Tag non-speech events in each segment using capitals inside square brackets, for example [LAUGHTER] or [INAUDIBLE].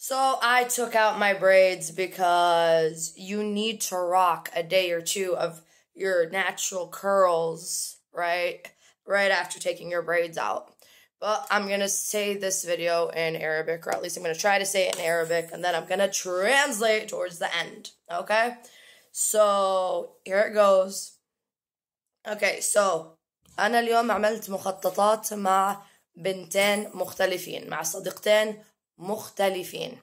So I took out my braids because you need to rock a day or two of your natural curls, right? Right after taking your braids out. But I'm going to say this video in Arabic, or at least I'm going to try to say it in Arabic, and then I'm going to translate towards the end, okay? So, here it goes. Okay, so, أنا اليوم عملت مخططات مع بنتين مختلفين مع صديقتين مختلفين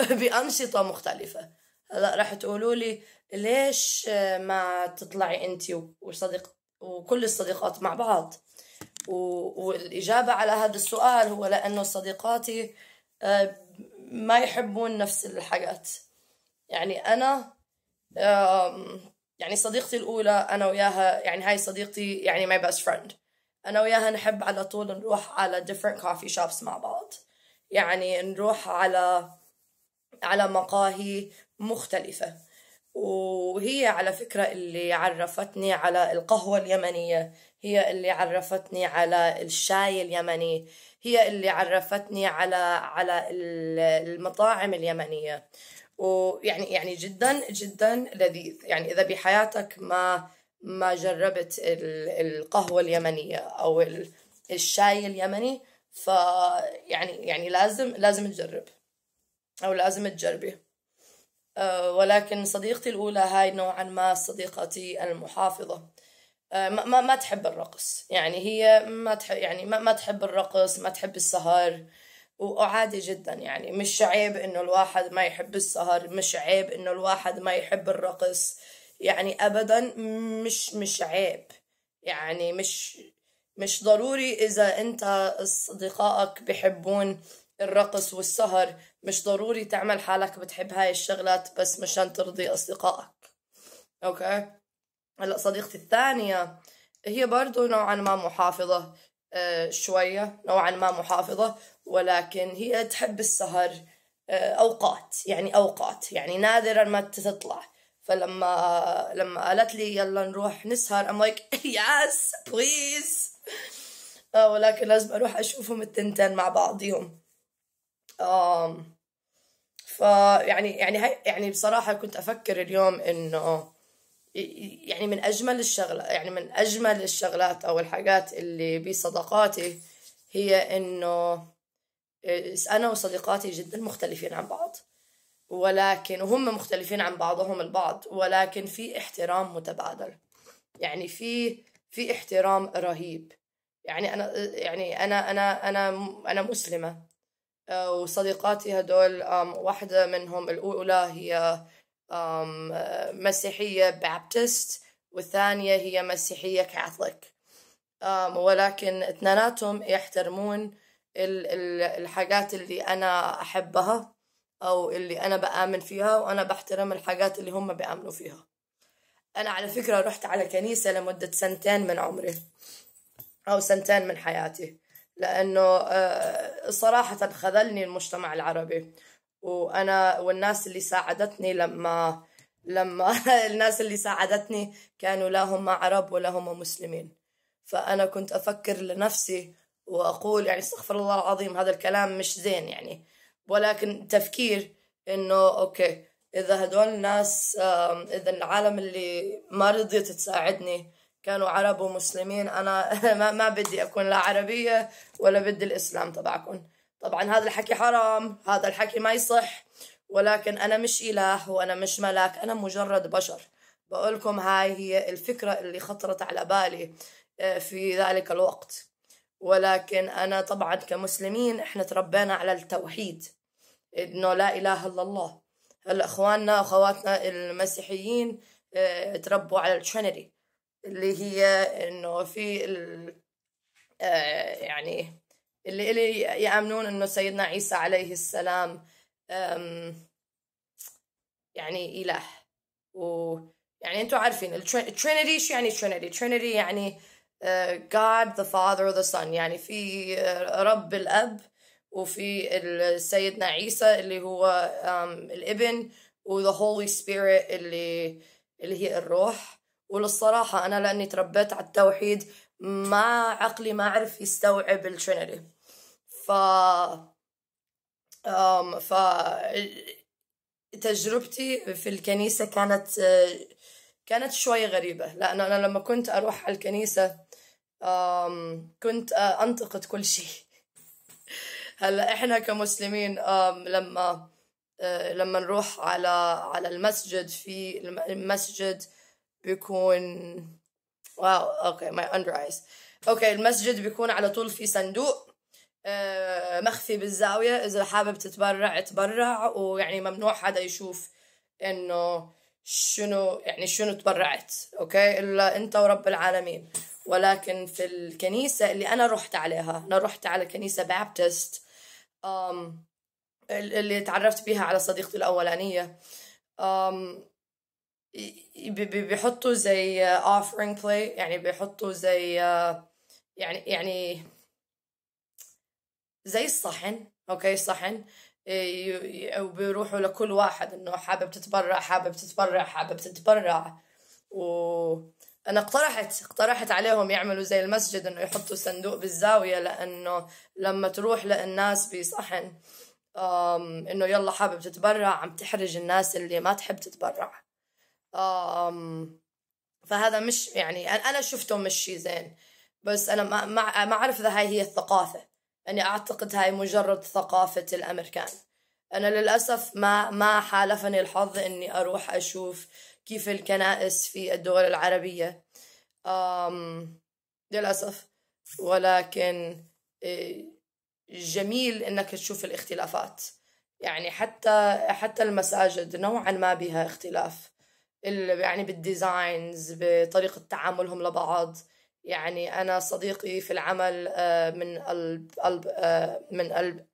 [LAUGHS] بأنشطة مختلفة هلا راح تقولوا لي ليش ما تطلعي انت وصديق وكل الصديقات مع بعض والإجابة على هذا السؤال هو لأنه صديقاتي آه، ما يحبون نفس الحاجات يعني أنا يعني صديقتي الأولى أنا وياها يعني هاي صديقتي يعني my best friend أنا وياها نحب على طول نروح على different coffee shops مع بعض يعني نروح على على مقاهي مختلفة وهي على فكرة اللي عرفتني على القهوة اليمنية هي اللي عرفتني على الشاي اليمني هي اللي عرفتني على على المطاعم اليمنية ويعني يعني جدا جدا لذيذ يعني إذا بحياتك ما ما جربت القهوة اليمنية أو الشاي اليمني ف يعني يعني لازم لازم تجرب او لازم تجربي آه، ولكن صديقتي الاولى هاي نوعا ما صديقتي المحافظه أه ما ما تحب الرقص يعني هي ما تحب يعني ما, ما تحب الرقص ما تحب السهر وعادي جدا يعني مش عيب انه الواحد ما يحب السهر مش عيب انه الواحد ما يحب الرقص يعني ابدا مش مش عيب يعني مش مش ضروري إذا أنت أصدقائك بحبون الرقص والسهر مش ضروري تعمل حالك بتحب هاي الشغلات بس مشان ترضي أصدقائك أوكي هلأ صديقتي الثانية هي برضو نوعا ما محافظة أه شوية نوعا ما محافظة ولكن هي تحب السهر أه أوقات يعني أوقات يعني نادرا ما تطلع فلما لما قالت لي يلا نروح نسهر I'm like [LAUGHS] yes please آه ولكن لازم أروح أشوفهم التنتين مع بعضيهم آه ف يعني يعني هاي يعني بصراحة كنت أفكر اليوم إنه يعني من أجمل الشغلة يعني من أجمل الشغلات أو الحاجات اللي بصداقاتي هي إنه آه، أنا وصديقاتي جدا مختلفين عن بعض ولكن وهم مختلفين عن بعضهم البعض ولكن في احترام متبادل يعني في في احترام رهيب يعني انا يعني انا انا انا انا مسلمه آه، وصديقاتي هدول واحده منهم الاولى هي مسيحيه بابتست والثانيه هي مسيحيه كاثوليك ولكن اثنيناتهم يحترمون الحاجات اللي انا احبها او اللي انا بامن فيها وانا بحترم الحاجات اللي هم بيامنوا فيها أنا على فكرة رحت على كنيسة لمدة سنتين من عمري أو سنتين من حياتي لأنه آه، صراحة خذلني المجتمع العربي وأنا والناس اللي ساعدتني لما لما [LAUGHS] الناس اللي ساعدتني كانوا لا هم عرب ولا هم مسلمين فأنا كنت أفكر لنفسي وأقول يعني استغفر الله العظيم هذا الكلام مش زين يعني ولكن تفكير إنه أوكي إذا هدول الناس إذا العالم اللي ما رضيت تساعدني كانوا عرب ومسلمين أنا [LAUGHS] ما, ما بدي أكون لا عربية ولا بدي الإسلام تبعكم طبعا هذا الحكي حرام هذا الحكي ما يصح ولكن أنا مش إله وأنا مش ملاك أنا مجرد بشر بقولكم هاي هي الفكرة اللي خطرت على بالي آه، في ذلك الوقت ولكن أنا طبعا كمسلمين إحنا تربينا على التوحيد إنه لا إله إلا الله هلا اخواننا واخواتنا المسيحيين آه، تربوا على الترينيتي اللي هي انه في ال... آه، يعني اللي اللي يامنون انه سيدنا عيسى عليه السلام يعني اله و يعني انتم عارفين الترينيتي شو يعني ترينيتي ترينيتي يعني آه، God the Father the Son يعني في رب الأب وفي سيدنا عيسى اللي هو الابن وذا هولي سبيريت اللي اللي هي الروح وللصراحة أنا لأني تربيت على التوحيد ما عقلي ما عرف يستوعب الترينيتي ف أم ف تجربتي في الكنيسة كانت كانت شوي غريبة لأن أنا لما كنت أروح على الكنيسة كنت أنتقد كل شيء هلا احنا كمسلمين لما آه، لما نروح على على المسجد في المسجد بيكون واو اوكي ماي اندر ايز اوكي المسجد بيكون على طول في صندوق آه، مخفي بالزاويه اذا حابب تتبرع تبرع ويعني ممنوع حدا يشوف انه شنو يعني شنو تبرعت اوكي الا انت ورب العالمين ولكن في الكنيسه اللي انا رحت عليها انا رحت على كنيسه بابتست اللي تعرفت بيها على صديقتي الأولانية بيحطوا زي offering play يعني بيحطوا زي يعني يعني زي الصحن اوكي صحن آه، وبيروحوا لكل واحد انه حابب تتبرع حابب تتبرع حابب تتبرع و انا اقترحت اقترحت عليهم يعملوا زي المسجد انه يحطوا صندوق بالزاويه لانه لما تروح للناس بصحن انه يلا حابب تتبرع عم تحرج الناس اللي ما تحب تتبرع فهذا مش يعني انا شفته مش شيء زين بس انا ما ما اعرف اذا هاي هي الثقافه اني يعني اعتقد هاي مجرد ثقافه الامريكان انا للاسف ما ما حالفني الحظ اني اروح اشوف كيف الكنائس في الدول العربية للأسف ولكن آه، جميل انك تشوف الاختلافات يعني حتى حتى المساجد نوعا ما بها اختلاف يعني بالديزاينز بطريقة تعاملهم لبعض يعني أنا صديقي في العمل آه، من الب آه، من الب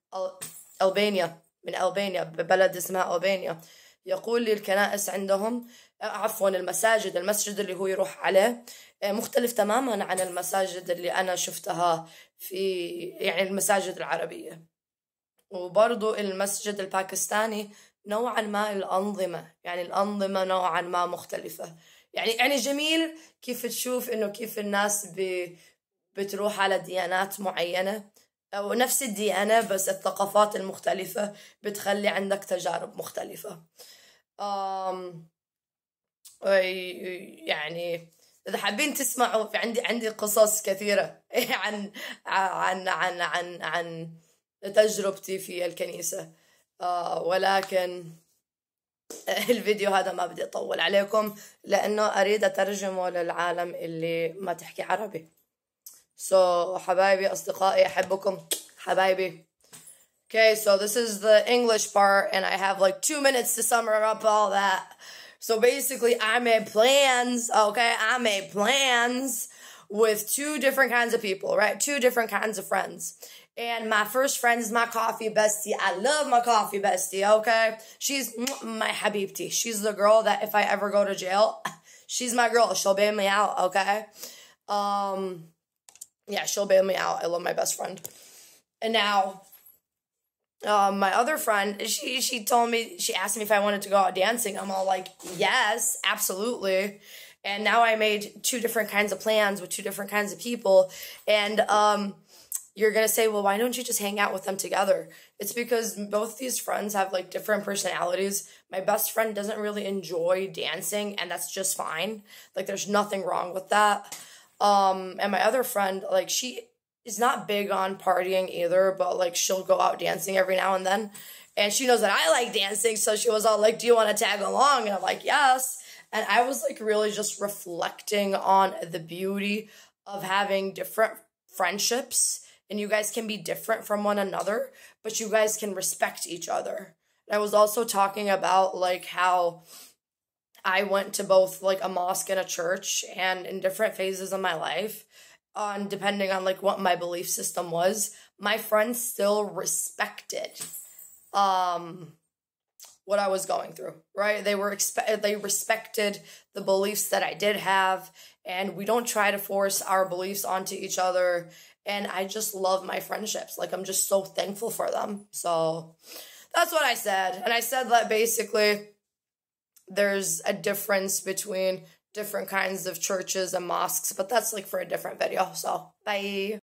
ألبانيا من ألبانيا ببلد اسمها ألبانيا يقول لي الكنائس عندهم آه، عفوا المساجد المسجد اللي هو يروح عليه آه، مختلف تماما عن المساجد اللي أنا شفتها في يعني المساجد العربية وبرضو المسجد الباكستاني نوعا ما الأنظمة يعني الأنظمة نوعا ما مختلفة يعني يعني جميل كيف تشوف إنه كيف الناس بتروح على ديانات معينة أو آه، نفس الديانة بس الثقافات المختلفة بتخلي عندك تجارب مختلفة أمم يعني اذا حابين تسمعوا في عندي عندي قصص كثيره [LAUGHS] عن عن عن عن عن تجربتي في الكنيسه آه، ولكن [LAUGHS] الفيديو هذا ما بدي اطول عليكم لانه اريد اترجمه للعالم اللي ما تحكي عربي سو so, حبايبي اصدقائي احبكم حبايبي Okay, so this is the English part, and I have like two minutes to sum up all that. So basically, I made plans, okay? I made plans with two different kinds of people, right? Two different kinds of friends. And my first friend is my coffee bestie. I love my coffee bestie, okay? She's my habibti. She's the girl that if I ever go to jail, [LAUGHS] she's my girl. She'll bail me out, okay? Um, yeah, she'll bail me out. I love my best friend. And now um, my other friend, she she told me she asked me if I wanted to go out dancing. I'm all like, yes, absolutely. And now I made two different kinds of plans with two different kinds of people, and um, you're gonna say, well, why don't you just hang out with them together? It's because both these friends have like different personalities. My best friend doesn't really enjoy dancing, and that's just fine. Like, there's nothing wrong with that. Um, and my other friend, like, she is not big on partying either, but like she'll go out dancing every now and then. And she knows that I like dancing, so she was all like, Do you want to tag along? And I'm like, Yes. And I was like, really just reflecting on the beauty of having different friendships. And you guys can be different from one another, but you guys can respect each other. And I was also talking about like how I went to both like a mosque and a church and in different phases of my life on depending on like what my belief system was, my friends still respected um what I was going through, right? They were expe- they respected the beliefs that I did have and we don't try to force our beliefs onto each other and I just love my friendships. Like I'm just so thankful for them. So that's what I said. And I said that basically there's a difference between different kinds of churches and mosques, but that's like for a different video. So, bye.